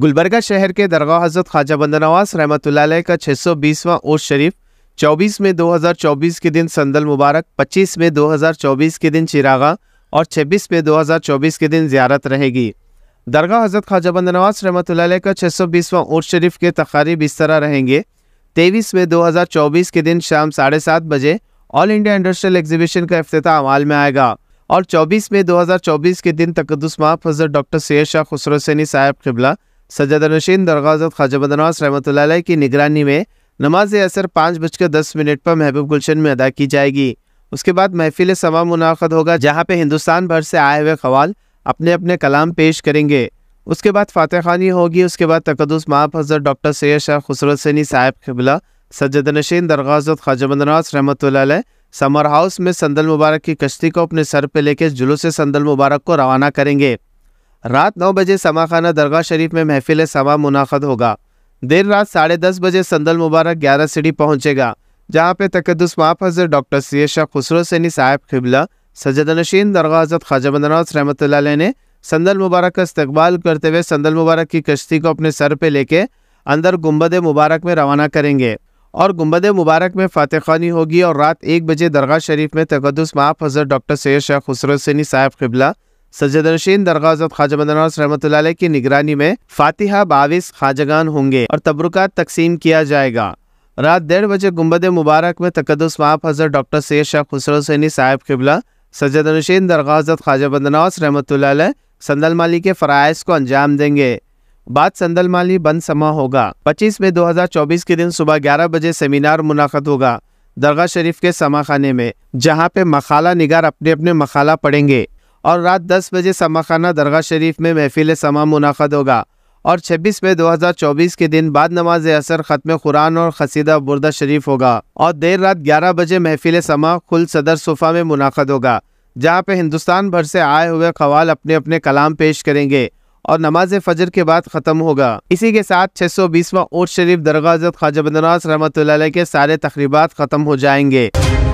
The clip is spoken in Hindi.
गुलबर्गा शहर के दरगाह हजरत ख्वाजा बंदा नवाज रहमत का छः सौ बीसवां ओश शरीफ चौबीस में 2024 के दिन संदल मुबारक पच्चीस में 2024 के दिन चिरागा और छब्बीस में 2024 के दिन ज्यारत रहेगी दरगाह हजरत ख्वाजा बंद नवाज रहमत का छः सौ बीसवां ओट शरीफ के तकारीब इस तरह रहेंगे तेईस में 2024 के दिन शाम साढ़े सात बजे ऑल इंडिया इंडस्ट्रियल एग्जीबिशन का अफ्ताह अमाल में आएगा और 24 में 2024 के दिन तकदस माफ हजरत डॉक्टर सैद शाह खुसरोसैनी साहब खिबला सज्जद नशीन दरगाजत ख्वाजा बदनवास रहमत की निगरानी में नमाज असर पाँच बजकर दस मिनट पर महबूब गुलशन में अदा की जाएगी उसके बाद महफिल समा मुनद होगा जहाँ पे हिंदुस्तान भर से आए हुए खवाल अपने अपने कलाम पेश करेंगे उसके बाद फातह खानी होगी उसके बाद तकदस माप हजर डॉक्टर सैद शाह खुसरत सनी साहब खबला सज्जद नशीन दरगाजत ख्वाजा बदनवास रहमत समर हाउस में संदल मुबारक की कश्ती को अपने सर पर लेकर जुलूस संदल मुबारक को रवाना करेंगे रात नौ बजे समाखाना दरगाह शरीफ में महफिल समा मुनाखद होगा देर रात साढ़े दस बजे संदल मुबारक ग्यारह सीढ़ी पहुंचेगा जहां पे तकदस माफ हजर डॉक्टर सी शाह खुसरो सैनी साहब खिबला नशीन दरगाह हजरत ख्वाजा बंदनौस रहमत ने संदल मुबारक का इस्तेबाल करते हुए संदल मुबारक की कश्ती को अपने सर पे लेके अंदर गुम्बद मुबारक में रवाना करेंगे और गुम्बद मुबारक में फातह खानी होगी और रात एक बजे दरगाह शरीफ में तकदस माफ हजर डॉक्टर सैद शाह खुसरो सैनी खिबला सज्जद नशीन दरगाजत ख्वाजा बदनास रहमत की निगरानी में फातिहा बाविस खाजगान होंगे और तबरुकात तकसीम किया जाएगा रात डेढ़ बजे गुम्बद मुबारक में तकदस माफ हजर डॉक्टर सैद शाह खुसर हुसैनी साहब किबला सज्जद नशीन दरगाजत ख्वाजा बदनास रहमत संदल माली के फ़रज़ को अंजाम देंगे बाद संदल माली बंद समा होगा 25 मई 2024 के दिन सुबह 11 बजे सेमिनार मुनाकद होगा दरगाह शरीफ के समा खाने में जहाँ पे मखाला निगार अपने अपने मखाला पढ़ेंगे और रात दस बजे समाखाना दरगाह शरीफ में महफिल समा मुनद होगा और छब्बीस मई 2024 के दिन बाद नमाज असर ख़त्म कुरान और खसीदा बुरदा शरीफ होगा और देर रात ग्यारह बजे महफिल समा खुल सदर सोफ़ा में मुनद होगा जहाँ पे हिंदुस्तान भर से आए हुए खवाल अपने अपने कलाम पेश करेंगे और नमाज फजर के बाद ख़त्म होगा इसी के साथ छह सौ बीसवा ओट शरीफ दरगाह हज़रत ख्वाजा बंदनास रहमत के सारे तकरीबा ख़त्म हो जाएंगे